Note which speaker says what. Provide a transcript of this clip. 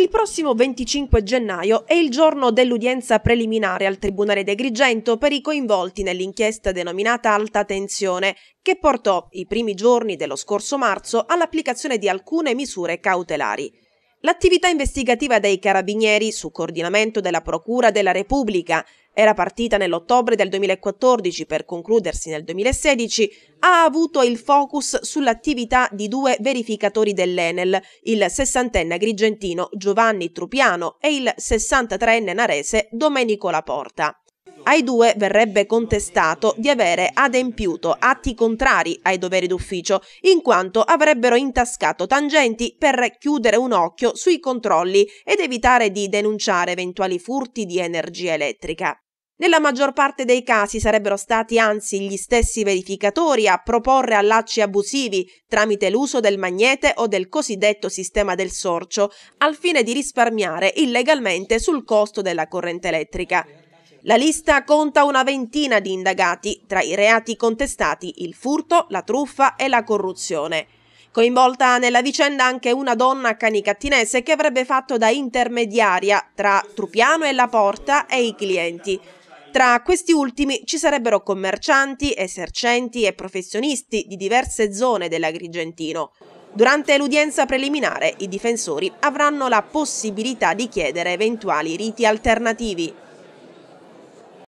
Speaker 1: Il prossimo 25 gennaio è il giorno dell'udienza preliminare al Tribunale d'Egrigento per i coinvolti nell'inchiesta denominata Alta Tensione, che portò i primi giorni dello scorso marzo all'applicazione di alcune misure cautelari. L'attività investigativa dei carabinieri, su coordinamento della Procura della Repubblica, era partita nell'ottobre del 2014 per concludersi nel 2016, ha avuto il focus sull'attività di due verificatori dell'Enel, il sessantenne agrigentino Giovanni Trupiano e il sessantatreenne narese Domenico Laporta. Ai due verrebbe contestato di avere adempiuto atti contrari ai doveri d'ufficio, in quanto avrebbero intascato tangenti per chiudere un occhio sui controlli ed evitare di denunciare eventuali furti di energia elettrica. Nella maggior parte dei casi sarebbero stati anzi gli stessi verificatori a proporre allacci abusivi tramite l'uso del magnete o del cosiddetto sistema del sorcio, al fine di risparmiare illegalmente sul costo della corrente elettrica. La lista conta una ventina di indagati, tra i reati contestati il furto, la truffa e la corruzione. Coinvolta nella vicenda anche una donna canicattinese che avrebbe fatto da intermediaria tra Trupiano e La Porta e i clienti. Tra questi ultimi ci sarebbero commercianti, esercenti e professionisti di diverse zone dell'Agrigentino. Durante l'udienza preliminare i difensori avranno la possibilità di chiedere eventuali riti alternativi.